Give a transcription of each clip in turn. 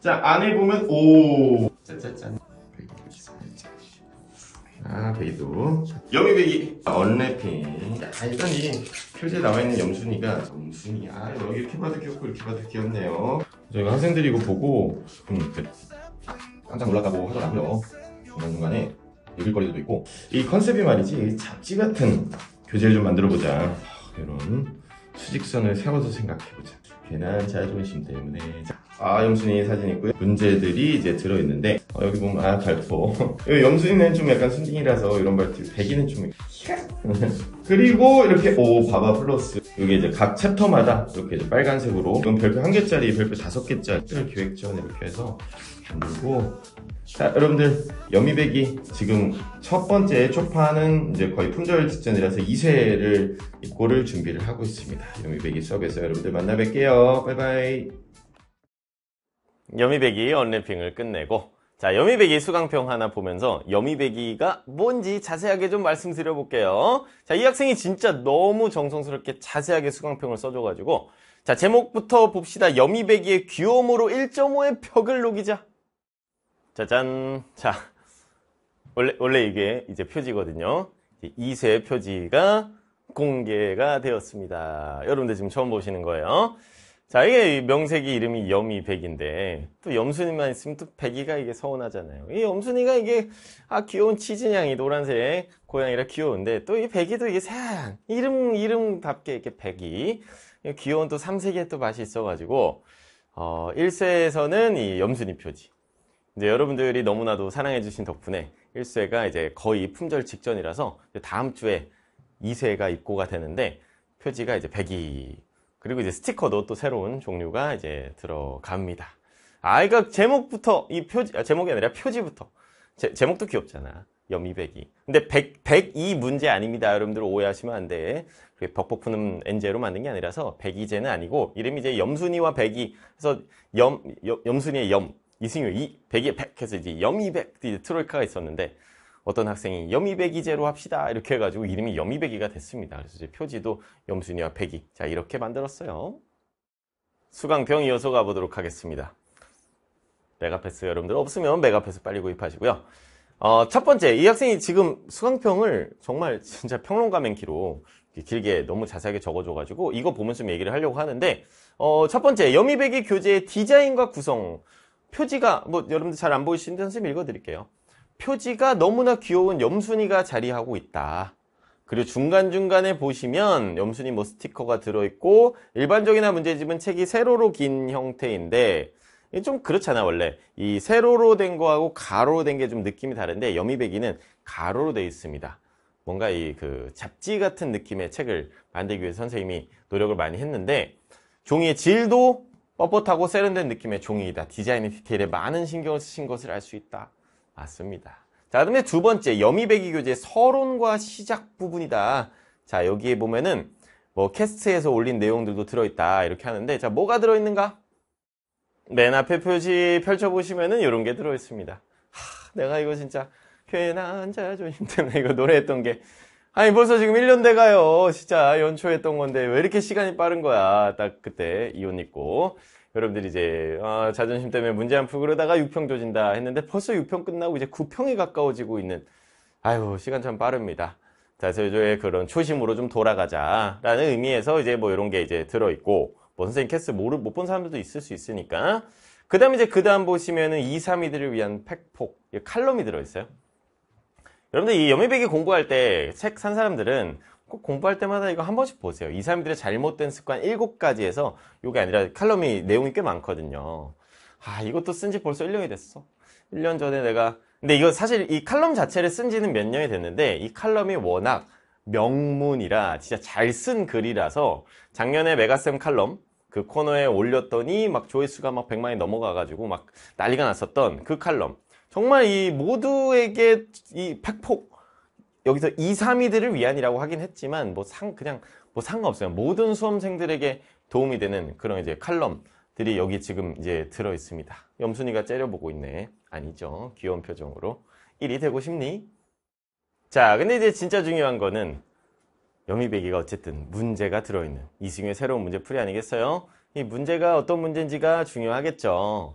자 안에 보면 오 짜짜짠 아 베이도 여기 베이 아, 언래핑 야, 일단 이 표지에 나와있는 염순이가 염순이아 여기 이렇게 봐도 귀엽고 이렇게 봐도 귀엽네요 저희 가 학생들이 이거 보고 음, 깜짝 놀랐다고 하더라고요 중간중간에 읽을거리도 있고 이 컨셉이 말이지 잡지 같은 교재를 좀 만들어보자 이런 수직선을 세워서 생각해보자 괜한 자존심 때문에 아 염순이 사진 있고요 문제들이 이제 들어있는데 어, 여기 보면 아 발포 염순이는 좀 약간 순딩이라서 이런 발톱 백이는 좀 그리고 이렇게 오 바바 플러스 이게 이제 각 챕터마다 이렇게 이제 빨간색으로 이건 별표 한 개짜리 별표 다섯 개짜리 기획전 이렇게 해서 만들고 자 여러분들 여미백이 지금 첫 번째 초판은 이제 거의 품절 직전이라서 2세를 입고를 준비를 하고 있습니다 여미백이 수업에서 여러분들 만나 뵐게요 바이바이 여미배기 언랩핑을 끝내고 자 여미배기 수강평 하나 보면서 여미배기가 뭔지 자세하게 좀 말씀드려 볼게요 자이 학생이 진짜 너무 정성스럽게 자세하게 수강평을 써줘가지고 자 제목부터 봅시다 여미배기의 귀여움으로 1.5의 벽을 녹이자 짜잔 자 원래 원래 이게 이제 표지거든요 2세 표지가 공개가 되었습니다 여러분들 지금 처음 보시는 거예요 자, 이게 명색이 이름이 염이백인데, 또 염순이만 있으면 또 백이가 이게 서운하잖아요. 이 염순이가 이게, 아, 귀여운 치즈냥이 노란색 고양이라 귀여운데, 또 이 백이도 이게 새하얀, 이름, 이름답게 이렇게 백이, 귀여운 또 삼색의 또 맛이 있어가지고, 어, 1세에서는 이 염순이 표지. 이제 여러분들이 너무나도 사랑해주신 덕분에 1세가 이제 거의 품절 직전이라서 다음 주에 2세가 입고가 되는데, 표지가 이제 백이 그리고 이제 스티커도 또 새로운 종류가 이제 들어갑니다. 아이가 제목부터 이 표지 아, 제목이 아니라 표지부터 제, 목도 귀엽잖아. 염이백이. 근데 100, 102 문제 아닙니다. 여러분들 오해하시면 안 돼. 벽벅 푸는 엔제로 만든 게 아니라서 102제는 아니고 이름이 이제 염순이와 1 0이 그래서 염, 염, 염순이의 염, 이승유 이, 백이의 백 해서 이제 염이백 이 트로이카가 있었는데 어떤 학생이 염이배기제로 합시다 이렇게 해가지고 이름이 염이배기가 됐습니다. 그래서 이제 표지도 염순이와 배기 자 이렇게 만들었어요. 수강평 이어서 가보도록 하겠습니다. 메가패스 여러분들 없으면 메가패스 빨리 구입하시고요. 어, 첫 번째 이 학생이 지금 수강평을 정말 진짜 평론가 맹키로 길게 너무 자세하게 적어줘가지고 이거 보면서 얘기를 하려고 하는데 어, 첫 번째 염이배기 교재의 디자인과 구성 표지가 뭐 여러분들 잘 안 보이시는데 선생님 읽어드릴게요. 표지가 너무나 귀여운 염순이가 자리하고 있다. 그리고 중간중간에 보시면 염순이 뭐 스티커가 들어있고 일반적이나 문제집은 책이 세로로 긴 형태인데 좀 그렇잖아 원래 이 세로로 된 거하고 가로로 된 게 좀 느낌이 다른데 여미배기는 가로로 되어 있습니다 뭔가 이 그 잡지 같은 느낌의 책을 만들기 위해 서 선생님이 노력을 많이 했는데 종이의 질도 뻣뻣하고 세련된 느낌의 종이이다 디자인 디테일에 많은 신경을 쓰신 것을 알 수 있다 맞습니다. 자, 그다음에 두 번째 여미배기 교재 서론과 시작 부분이다. 자, 여기에 보면은 뭐 캐스트에서 올린 내용들도 들어있다 이렇게 하는데 자, 뭐가 들어있는가? 맨 앞에 표지 펼쳐보시면은 이런 게 들어있습니다. 하, 내가 이거 진짜 괜한 자좀힘 때문에 이거 노래했던 게 아니 벌써 지금 1년 돼가요 진짜 연초했던 건데 왜 이렇게 시간이 빠른 거야 딱 그때 이혼 있고 여러분들이 이제 어, 자존심 때문에 문제 안 풀고 그러다가 6평 조진다 했는데 벌써 6평 끝나고 이제 9평에 가까워지고 있는 아유 시간 참 빠릅니다. 자, 저희의 그런 초심으로 좀 돌아가자라는 의미에서 이제 뭐 이런 게 이제 들어있고 뭐 선생님 캐스 모르 못본 사람들도 있을 수 있으니까 그 다음에 이제 그 다음 보시면은 2, 3이들을 위한 팩폭 칼럼이 들어있어요. 여러분들 이 여미백이 공부할 때 책 산 사람들은 꼭 공부할 때마다 이거 한 번씩 보세요. 이 사람들의 잘못된 습관 7가지에서 이게 아니라 칼럼이 내용이 꽤 많거든요. 아, 이것도 쓴 지 벌써 1년이 됐어. 1년 전에 내가 근데 이거 사실 이 칼럼 자체를 쓴 지는 몇 년이 됐는데 이 칼럼이 워낙 명문이라 진짜 잘 쓴 글이라서 작년에 메가쌤 칼럼 그 코너에 올렸더니 막 조회수가 막 100만이 넘어가가지고 막 난리가 났었던 그 칼럼 정말 이 모두에게 이 팩폭 여기서 2, 3위들을 위한이라고 하긴 했지만 뭐 상 그냥 뭐 상관없어요. 모든 수험생들에게 도움이 되는 그런 이제 칼럼들이 여기 지금 이제 들어 있습니다. 염순이가 째려보고 있네. 아니죠. 귀여운 표정으로 1위 되고 싶니? 자, 근데 이제 진짜 중요한 거는 여미배기가 어쨌든 문제가 들어 있는 이승의 새로운 문제 풀이 아니겠어요? 이 문제가 어떤 문제인지가 중요하겠죠.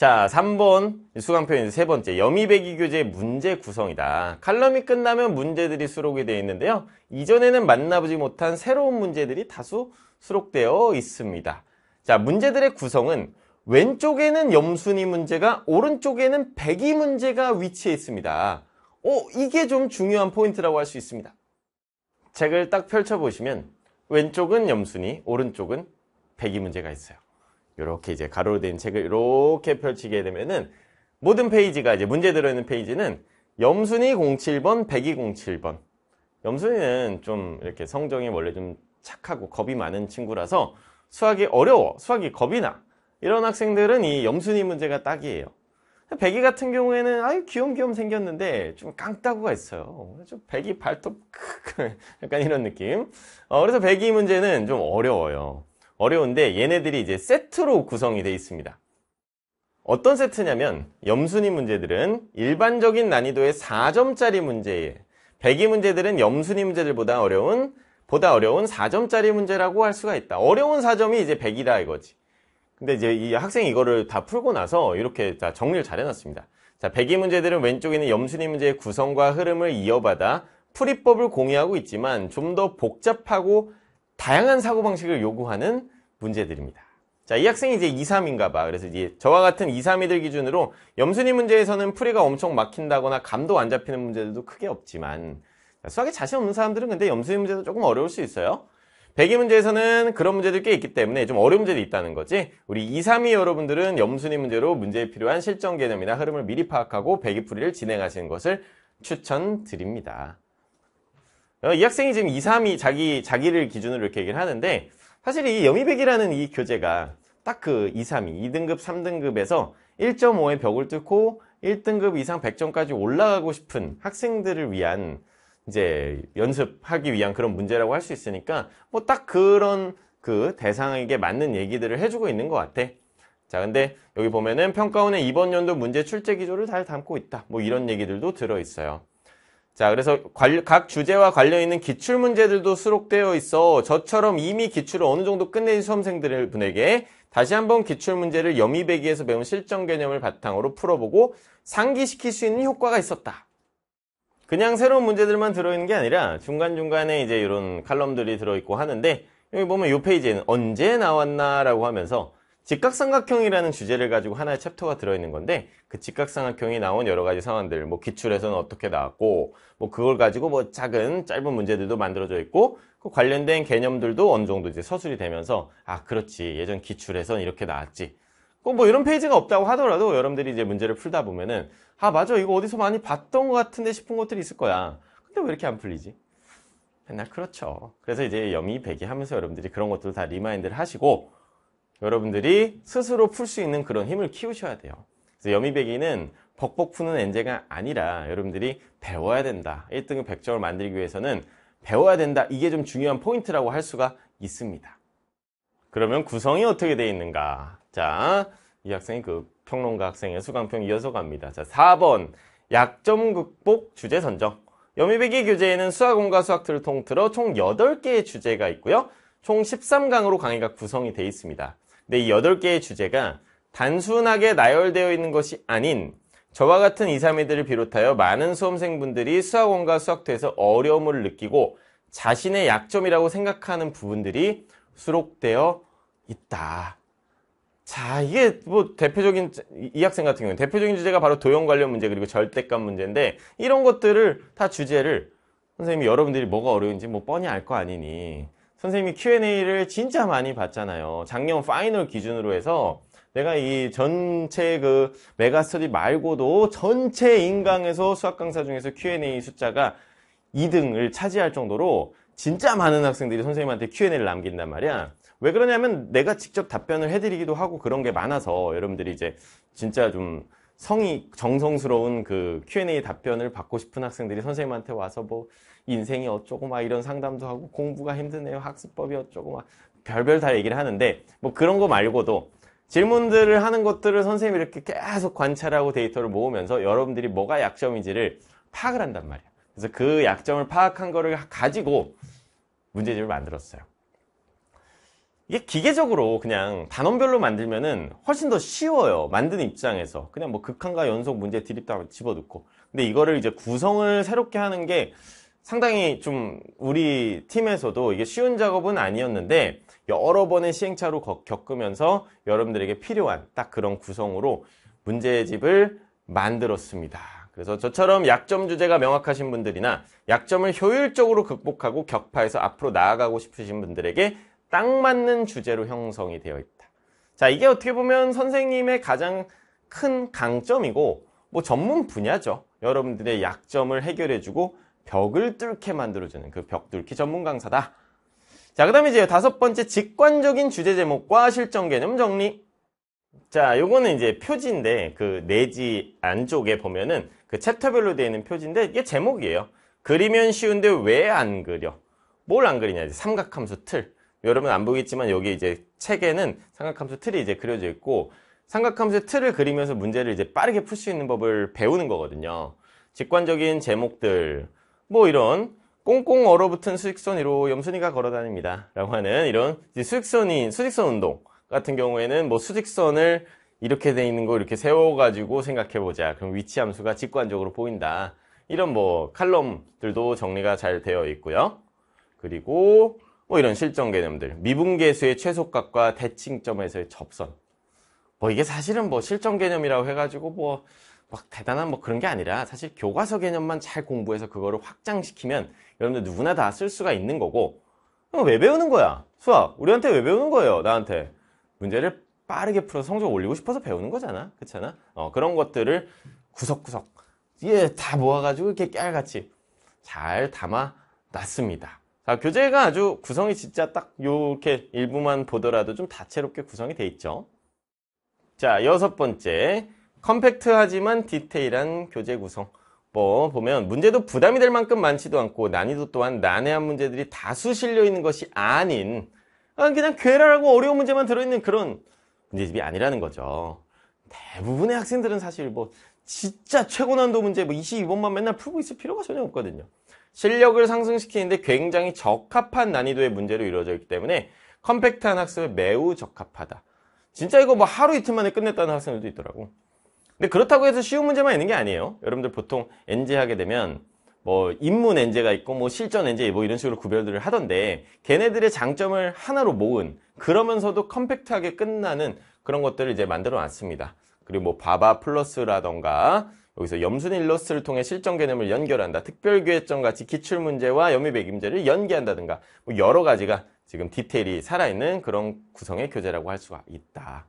자, 3번 수강표현 세 번째 영미배기 교재 문제 구성이다. 칼럼이 끝나면 문제들이 수록이 되어 있는데요. 이전에는 만나보지 못한 새로운 문제들이 다수 수록되어 있습니다. 자, 문제들의 구성은 왼쪽에는 염순이 문제가 오른쪽에는 배기 문제가 위치해 있습니다. 오, 어, 이게 좀 중요한 포인트라고 할 수 있습니다. 책을 딱 펼쳐보시면 왼쪽은 염순이, 오른쪽은 배기 문제가 있어요. 이렇게 이제 가로로 된 책을 이렇게 펼치게 되면은 모든 페이지가 이제 문제 들어있는 페이지는 염순이 07번, 백이 07번. 염순이는 좀 이렇게 성정이 원래 좀 착하고 겁이 많은 친구라서 수학이 어려워, 수학이 겁이 나. 이런 학생들은 이 염순이 문제가 딱이에요. 백이 같은 경우에는 아유 귀염귀염 생겼는데 좀 깡따구가 있어요. 좀 백이 발톱 약간 이런 느낌. 어, 그래서 백이 문제는 좀 어려워요. 어려운데 얘네들이 이제 세트로 구성이 되어 있습니다. 어떤 세트냐면 염순이 문제들은 일반적인 난이도의 4점짜리 문제에 배기 문제들은 염순이 문제들보다 어려운 보다 어려운 4점짜리 문제라고 할 수가 있다. 어려운 4점이 이제 100이다 이거지. 근데 이제 이 학생이 이거를 다 풀고 나서 이렇게 다 정리를 잘 해놨습니다. 자, 100이 문제들은 왼쪽에 있는 염순이 문제의 구성과 흐름을 이어받아 풀이법을 공유하고 있지만 좀 더 복잡하고 다양한 사고방식을 요구하는 문제들입니다. 자, 이 학생이 이제 2, 3인가 봐. 그래서 이제 저와 같은 2, 3이들 기준으로 염순이 문제에서는 풀이가 엄청 막힌다거나 감도 안 잡히는 문제들도 크게 없지만 수학에 자신 없는 사람들은 근데 염순이 문제도 조금 어려울 수 있어요. 배기 문제에서는 그런 문제들 꽤 있기 때문에 좀 어려운 문제도 있다는 거지 우리 2, 3위 여러분들은 염순위 문제로 문제에 필요한 실전 개념이나 흐름을 미리 파악하고 배기 풀이를 진행하시는 것을 추천드립니다. 어, 이 학생이 지금 2, 3이 자기, 자기를 기준으로 이렇게 얘기를 하는데 사실 이영입액이라는이 교재가 딱 그 2, 3이 2등급, 3등급에서 1.5의 벽을 뚫고 1등급 이상 100점까지 올라가고 싶은 학생들을 위한 이제 연습하기 위한 그런 문제라고 할 수 있으니까 뭐 딱 그런 그 대상에게 맞는 얘기들을 해주고 있는 것 같아. 자 근데 여기 보면은 평가원의 이번 연도 문제 출제 기조를 잘 담고 있다 뭐 이런 얘기들도 들어있어요 자, 그래서 각 주제와 관련 있는 기출 문제들도 수록되어 있어 저처럼 이미 기출을 어느 정도 끝내신 수험생들 분에게 다시 한번 기출 문제를 여미배기에서 배운 실전 개념을 바탕으로 풀어보고 상기시킬 수 있는 효과가 있었다. 그냥 새로운 문제들만 들어있는 게 아니라 중간중간에 이제 이런 칼럼들이 들어있고 하는데 여기 보면 이 페이지에는 언제 나왔나라고 하면서 직각삼각형이라는 주제를 가지고 하나의 챕터가 들어있는 건데 그 직각삼각형이 나온 여러 가지 상황들 뭐 기출에서는 어떻게 나왔고 뭐 그걸 가지고 뭐 작은 짧은 문제들도 만들어져 있고 그 관련된 개념들도 어느 정도 이제 서술이 되면서 아 그렇지 예전 기출에선 이렇게 나왔지 뭐, 뭐 이런 페이지가 없다고 하더라도 여러분들이 이제 문제를 풀다 보면은 아 맞아 이거 어디서 많이 봤던 것 같은데 싶은 것들이 있을 거야 근데 왜 이렇게 안 풀리지? 맨날 그렇죠 그래서 이제 염이 배기 하면서 여러분들이 그런 것들도 다 리마인드를 하시고 여러분들이 스스로 풀 수 있는 그런 힘을 키우셔야 돼요. 그래서 여미배기는 벅벅 푸는 엔제가 아니라 여러분들이 배워야 된다. 1등급 100점을 만들기 위해서는 배워야 된다. 이게 좀 중요한 포인트라고 할 수가 있습니다. 그러면 구성이 어떻게 되어 있는가? 자, 이 학생이 그 평론가 학생의 수강평 이어서 갑니다. 자, 4번 약점 극복 주제 선정. 여미배기 교재에는 수학원과 수학들을 통틀어 총 8개의 주제가 있고요. 총 13강으로 강의가 구성이 되어 있습니다. 근데 네, 이 8개의 주제가 단순하게 나열되어 있는 것이 아닌 저와 같은 2, 3위들을 비롯하여 많은 수험생분들이 수학원과 수학도에서 어려움을 느끼고 자신의 약점이라고 생각하는 부분들이 수록되어 있다. 자, 이게 뭐 대표적인 이 학생 같은 경우는 대표적인 주제가 바로 도형 관련 문제 그리고 절대값 문제인데 이런 것들을 다 주제를 선생님이 여러분들이 뭐가 어려운지 뭐 뻔히 알 거 아니니 선생님이 Q&A를 진짜 많이 봤잖아요. 작년 파이널 기준으로 해서 내가 이 전체 그 메가스터디 말고도 전체 인강에서 수학 강사 중에서 Q&A 숫자가 2등을 차지할 정도로 진짜 많은 학생들이 선생님한테 Q&A를 남긴단 말이야. 왜 그러냐면 내가 직접 답변을 해드리기도 하고 그런 게 많아서 여러분들이 이제 진짜 좀 성이 정성스러운 그 Q&A 답변을 받고 싶은 학생들이 선생님한테 와서 뭐 인생이 어쩌고 막 이런 상담도 하고 공부가 힘드네요 학습법이 어쩌고 막 별별 다 얘기를 하는데 뭐 그런 거 말고도 질문들을 하는 것들을 선생님이 이렇게 계속 관찰하고 데이터를 모으면서 여러분들이 뭐가 약점인지를 파악을 한단 말이에요. 그래서 그 약점을 파악한 거를 가지고 문제집을 만들었어요. 이게 기계적으로 그냥 단원별로 만들면은 훨씬 더 쉬워요 만드는 입장에서 그냥 뭐 극한과 연속 문제 드립다 집어넣고 근데 이거를 이제 구성을 새롭게 하는 게 상당히 좀 우리 팀에서도 이게 쉬운 작업은 아니었는데 여러 번의 시행착오로 겪으면서 여러분들에게 필요한 딱 그런 구성으로 문제집을 만들었습니다 그래서 저처럼 약점 주제가 명확하신 분들이나 약점을 효율적으로 극복하고 격파해서 앞으로 나아가고 싶으신 분들에게 딱 맞는 주제로 형성이 되어 있다. 자, 이게 어떻게 보면 선생님의 가장 큰 강점이고 뭐 전문 분야죠. 여러분들의 약점을 해결해주고 벽을 뚫게 만들어주는 그 벽 뚫기 전문 강사다. 자, 그 다음에 이제 다섯 번째 직관적인 주제 제목과 실전 개념 정리. 자, 요거는 이제 표지인데 그 내지 안쪽에 보면은 그 챕터별로 되어 있는 표지인데 이게 제목이에요. 그리면 쉬운데 왜 안 그려? 뭘 안 그리냐? 삼각함수 틀. 여러분 안 보겠지만 여기 이제 책에는 삼각함수 틀이 이제 그려져 있고 삼각함수 틀을 그리면서 문제를 이제 빠르게 풀 수 있는 법을 배우는 거거든요. 직관적인 제목들, 뭐 이런 꽁꽁 얼어붙은 수직선 으로 염순이가 걸어다닙니다. 라고 하는 이런 수직선이 수직선 운동 같은 경우에는 뭐 수직선을 이렇게 돼 있는 거 이렇게 세워가지고 생각해보자. 그럼 위치 함수가 직관적으로 보인다. 이런 뭐 칼럼들도 정리가 잘 되어 있고요. 그리고 뭐 이런 실전 개념들, 미분계수의 최소값과 대칭점에서의 접선. 뭐 이게 사실은 뭐 실전 개념이라고 해가지고 뭐 막 대단한 뭐 그런 게 아니라 사실 교과서 개념만 잘 공부해서 그거를 확장시키면 여러분들 누구나 다 쓸 수가 있는 거고 왜 배우는 거야? 수학 우리한테 왜 배우는 거예요? 나한테 문제를 빠르게 풀어서 성적 올리고 싶어서 배우는 거잖아 그렇잖아? 어, 그런 것들을 구석구석 예, 다 모아가지고 이렇게 깨알같이 잘 담아 놨습니다 아, 교재가 아주 구성이 진짜 딱 이렇게 일부만 보더라도 좀 다채롭게 구성이 돼 있죠. 자, 여섯 번째. 컴팩트하지만 디테일한 교재 구성. 뭐 보면 문제도 부담이 될 만큼 많지도 않고 난이도 또한 난해한 문제들이 다수 실려 있는 것이 아닌 아, 그냥 괴랄하고 어려운 문제만 들어있는 그런 문제집이 아니라는 거죠. 대부분의 학생들은 사실 뭐 진짜 최고 난도 문제 뭐 22번만 맨날 풀고 있을 필요가 전혀 없거든요. 실력을 상승시키는데 굉장히 적합한 난이도의 문제로 이루어져 있기 때문에 컴팩트한 학습에 매우 적합하다. 진짜 이거 뭐 하루 이틀 만에 끝냈다는 학생들도 있더라고. 근데 그렇다고 해서 쉬운 문제만 있는 게 아니에요. 여러분들 보통 NG 하게 되면 뭐 인문 NJ가 있고 뭐 실전 NJ 뭐 이런 식으로 구별들을 하던데 걔네들의 장점을 하나로 모은 그러면서도 컴팩트하게 끝나는 그런 것들을 이제 만들어 놨습니다. 그리고 뭐 바바 플러스라던가 여기서 염순 일러스트를 통해 실전 개념을 연결한다. 특별기회점같이 기출문제와 연미백임제를 연계한다든가 뭐 여러 가지가 지금 디테일이 살아있는 그런 구성의 교재라고 할 수가 있다.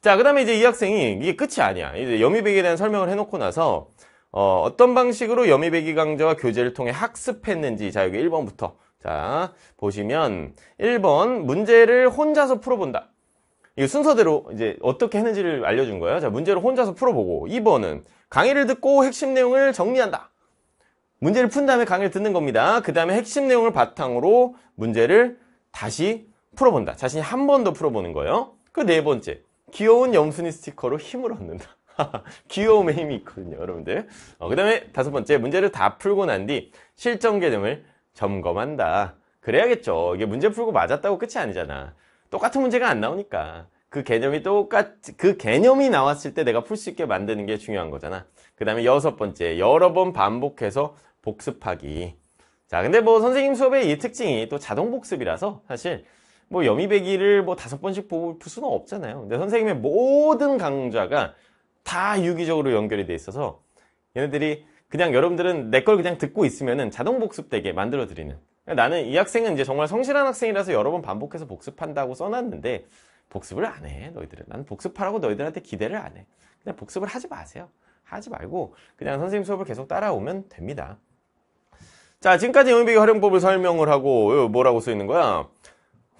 자, 그 다음에 이제 이 학생이 이게 끝이 아니야. 이제 여미백에 대한 설명을 해놓고 나서 어, 어떤 방식으로 염미배기 강좌와 교재를 통해 학습했는지 자 여기 1번부터 자 보시면 1번 문제를 혼자서 풀어본다 이 순서대로 이제 어떻게 했는지를 알려준 거예요. 자, 문제를 혼자서 풀어보고 2번은 강의를 듣고 핵심 내용을 정리한다. 문제를 푼 다음에 강의를 듣는 겁니다. 그 다음에 핵심 내용을 바탕으로 문제를 다시 풀어본다. 자신이 한 번 더 풀어보는 거예요. 그 네 번째, 귀여운 염순이 스티커로 힘을 얻는다. 귀여움의 힘이 있거든요, 여러분들. 어, 그 다음에 다섯 번째, 문제를 다 풀고 난 뒤 실전 개념을 점검한다. 그래야겠죠. 이게 문제 풀고 맞았다고 끝이 아니잖아. 똑같은 문제가 안 나오니까 그 개념이 똑같 그 개념이 나왔을 때 내가 풀 수 있게 만드는 게 중요한 거잖아. 그 다음에 여섯 번째 여러 번 반복해서 복습하기. 자, 근데 뭐 선생님 수업의 이 특징이 또 자동 복습이라서 사실 뭐 여미배기를 뭐 다섯 번씩 볼 수는 없잖아요. 근데 선생님의 모든 강좌가 다 유기적으로 연결이 돼 있어서 얘네들이 그냥 여러분들은 내 걸 그냥 듣고 있으면은 자동 복습되게 만들어 드리는 나는 이 학생은 이제 정말 성실한 학생이라서 여러 번 반복해서 복습한다고 써놨는데 복습을 안 해 너희들은 나는 복습하라고 너희들한테 기대를 안해 그냥 복습을 하지 마세요 하지 말고 그냥 선생님 수업을 계속 따라오면 됩니다 자 지금까지 영역배기 활용법을 설명을 하고 어, 뭐라고 써 있는 거야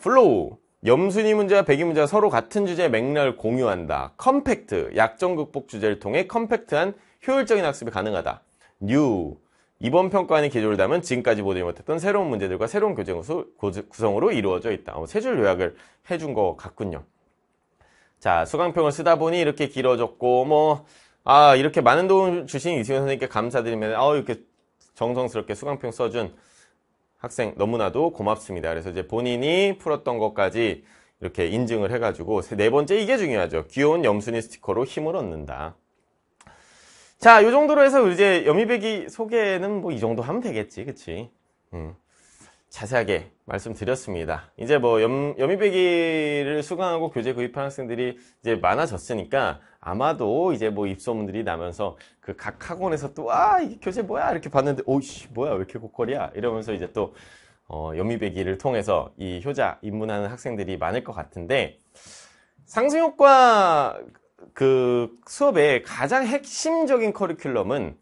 플로우 염순이 문제와 백이 문제가 서로 같은 주제의 맥락을 공유한다 컴팩트 약정 극복 주제를 통해 컴팩트한 효율적인 학습이 가능하다 뉴 이번 평가안의 기조를 담은 지금까지 보지 못했던 새로운 문제들과 새로운 교재 구성으로 이루어져 있다. 세 줄 요약을 해준 것 같군요. 자, 수강평을 쓰다 보니 이렇게 길어졌고, 뭐, 아, 이렇게 많은 도움 주신 이승현 선생님께 감사드리면, 아 이렇게 정성스럽게 수강평 써준 학생 너무나도 고맙습니다. 그래서 이제 본인이 풀었던 것까지 이렇게 인증을 해가지고, 네 번째 이게 중요하죠. 귀여운 염순이 스티커로 힘을 얻는다. 자, 요 정도로 해서 이제 여미배기 소개는 뭐 이 정도 하면 되겠지, 그치? 음, 자세하게 말씀드렸습니다. 이제 뭐 염, 여미배기를 수강하고 교재 구입한 학생들이 이제 많아졌으니까 아마도 이제 뭐 입소문들이 나면서 그 각 학원에서 또, 아, 이 교재 뭐야? 이렇게 봤는데, 오씨, 뭐야? 왜 이렇게 고퀄이야? 이러면서 이제 또, 어, 여미배기를 통해서 이 효자 입문하는 학생들이 많을 것 같은데, 상승효과 그 수업의 가장 핵심적인 커리큘럼은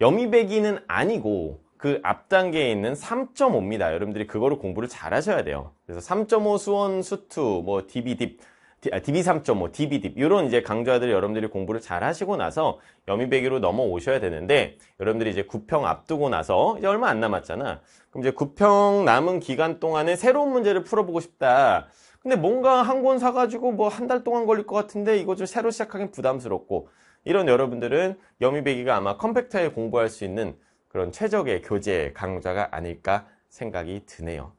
여미배기는 아니고 그 앞단계에 있는 3.5입니다. 여러분들이 그거를 공부를 잘 하셔야 돼요. 그래서 3.5 수원 수투 뭐 DB 딥 DB 3.5, DB 딥 이런 이제 강좌들이 여러분들이 공부를 잘 하시고 나서 여미배기로 넘어오셔야 되는데 여러분들이 이제 9평 앞두고 나서 이제 얼마 안 남았잖아. 그럼 이제 9평 남은 기간 동안에 새로운 문제를 풀어보고 싶다. 근데 뭔가 한 권 사가지고 뭐 한 달 동안 걸릴 것 같은데 이거 좀 새로 시작하긴 부담스럽고 이런 여러분들은 여미배기가 아마 컴팩트하게 공부할 수 있는 그런 최적의 교재 강좌가 아닐까 생각이 드네요.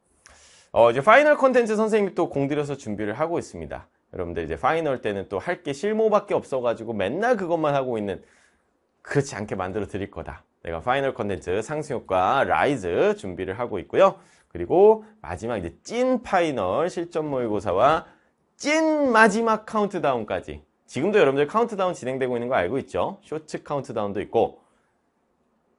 어, 이제 파이널 컨텐츠 선생님이 또 공들여서 준비를 하고 있습니다. 여러분들 이제 파이널 때는 또 할 게 실무밖에 없어가지고 맨날 그것만 하고 있는 그렇지 않게 만들어 드릴 거다. 내가 파이널 컨텐츠 상승효과 라이즈 준비를 하고 있고요. 그리고 마지막 이제 찐 파이널 실전 모의고사와 찐 마지막 카운트다운까지 지금도 여러분들 카운트다운 진행되고 있는 거 알고 있죠? 쇼츠 카운트다운도 있고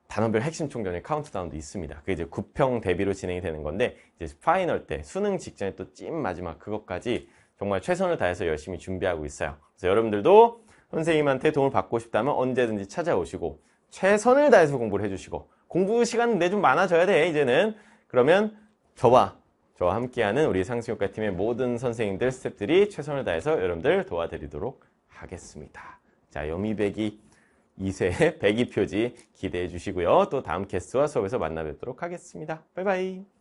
단원별 핵심 총전의 카운트다운도 있습니다. 그게 이제 9평 대비로 진행이 되는 건데 이제 파이널 때 수능 직전에 또 찐 마지막 그것까지 정말 최선을 다해서 열심히 준비하고 있어요. 그래서 여러분들도 선생님한테 도움을 받고 싶다면 언제든지 찾아오시고 최선을 다해서 공부를 해주시고 공부 시간 내 좀 많아져야 돼 이제는 그러면 저와 저와 함께하는 우리 상승효과팀의 모든 선생님들, 스탭들이 최선을 다해서 여러분들 도와드리도록 하겠습니다. 자, 요미백이 2세 102표지 기대해 주시고요. 또 다음 캐스트와 수업에서 만나 뵙도록 하겠습니다. 바이바이.